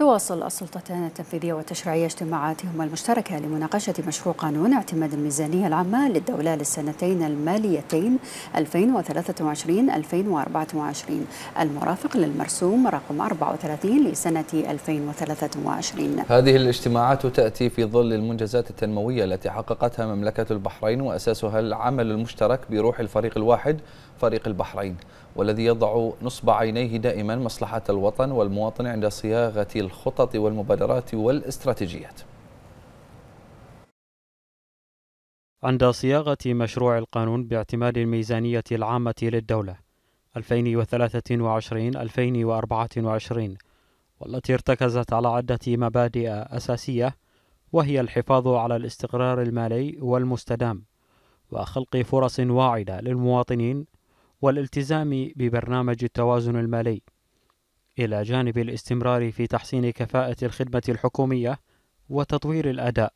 تواصل السلطتان التنفيذية والتشريعية اجتماعاتهما المشتركة لمناقشة مشروع قانون اعتماد الميزانية العامة للدولة للسنتين الماليتين 2023-2024 المرافق للمرسوم رقم 34 لسنة 2023 هذه الاجتماعات تأتي في ظل المنجزات التنموية التي حققتها مملكة البحرين وأساسها العمل المشترك بروح الفريق الواحد فريق البحرين والذي يضع نصب عينيه دائما مصلحة الوطن والمواطن عند صياغة الخطط والمبادرات والاستراتيجيات عند صياغة مشروع القانون باعتماد الميزانية العامة للدولة 2023-2024 والتي ارتكزت على عدة مبادئ أساسية وهي الحفاظ على الاستقرار المالي والمستدام وخلق فرص واعدة للمواطنين والالتزام ببرنامج التوازن المالي إلى جانب الاستمرار في تحسين كفاءة الخدمة الحكومية وتطوير الأداء.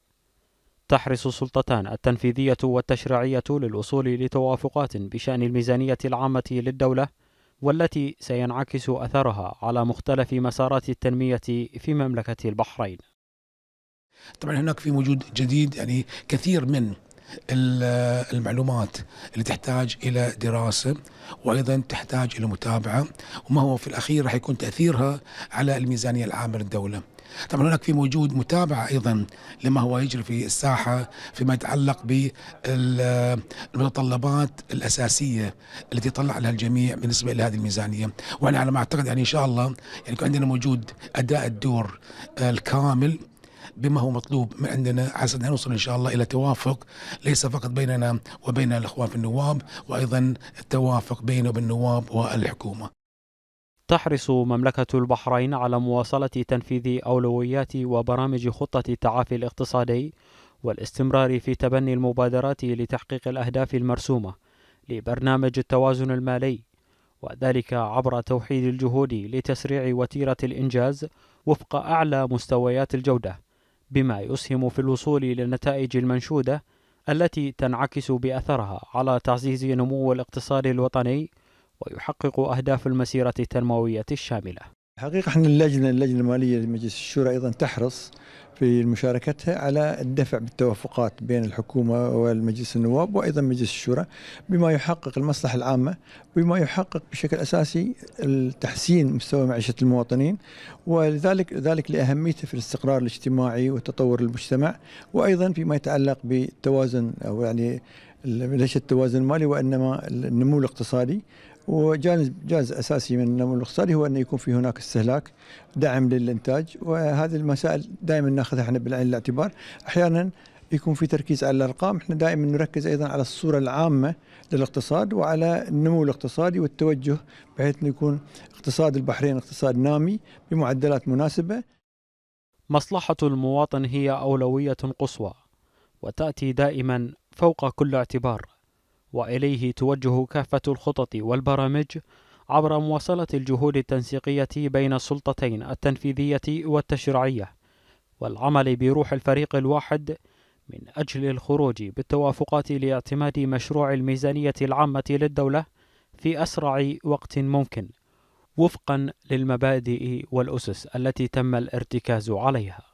تحرص السلطتان التنفيذية والتشريعية للوصول لتوافقات بشأن الميزانية العامة للدولة والتي سينعكس أثرها على مختلف مسارات التنمية في مملكة البحرين. طبعا هناك في وجود جديد يعني كثير من المعلومات اللي تحتاج الى دراسه وايضا تحتاج الى متابعه وما هو في الاخير راح يكون تاثيرها على الميزانيه العامه للدوله. طبعا هناك في موجود متابعه ايضا لما هو يجري في الساحه فيما يتعلق بالمتطلبات الاساسيه التي طلع عليها الجميع بالنسبه الى هذه الميزانيه، وانا على ما اعتقد يعني ان شاء الله يعني يكون عندنا موجود اداء الدور الكامل بما هو مطلوب من عندنا عسى أن نوصل إن شاء الله إلى توافق ليس فقط بيننا وبين الإخوان في النواب وأيضا التوافق بين وبين النواب والحكومة تحرص مملكة البحرين على مواصلة تنفيذ أولويات وبرامج خطة التعافي الاقتصادي والاستمرار في تبني المبادرات لتحقيق الأهداف المرسومة لبرنامج التوازن المالي وذلك عبر توحيد الجهود لتسريع وتيرة الإنجاز وفق أعلى مستويات الجودة بما يسهم في الوصول إلى النتائج المنشودة التي تنعكس بأثرها على تعزيز نمو الاقتصاد الوطني ويحقق أهداف المسيرة التنموية الشاملة. حقيقة احنا اللجنة اللجنة المالية لمجلس الشورى أيضا تحرص في مشاركتها على الدفع بالتوافقات بين الحكومة والمجلس النواب وأيضا مجلس الشورى بما يحقق المصلحة العامة بما يحقق بشكل أساسي تحسين مستوى معيشة المواطنين ولذلك ذلك لأهميته في الاستقرار الاجتماعي وتطور المجتمع وأيضا فيما يتعلق بالتوازن أو يعني ليس التوازن المالي وإنما النمو الاقتصادي وجانب جانب اساسي من النمو الاقتصادي هو انه يكون في هناك استهلاك دعم للانتاج وهذه المسائل دائما ناخذها احنا بالعين الاعتبار احيانا يكون في تركيز على الارقام احنا دائما نركز ايضا على الصوره العامه للاقتصاد وعلى النمو الاقتصادي والتوجه بحيث انه يكون اقتصاد البحرين اقتصاد نامي بمعدلات مناسبه مصلحه المواطن هي اولويه قصوى وتاتي دائما فوق كل اعتبار واليه توجه كافه الخطط والبرامج عبر مواصله الجهود التنسيقيه بين السلطتين التنفيذيه والتشريعيه والعمل بروح الفريق الواحد من اجل الخروج بالتوافقات لاعتماد مشروع الميزانيه العامه للدوله في اسرع وقت ممكن وفقا للمبادئ والاسس التي تم الارتكاز عليها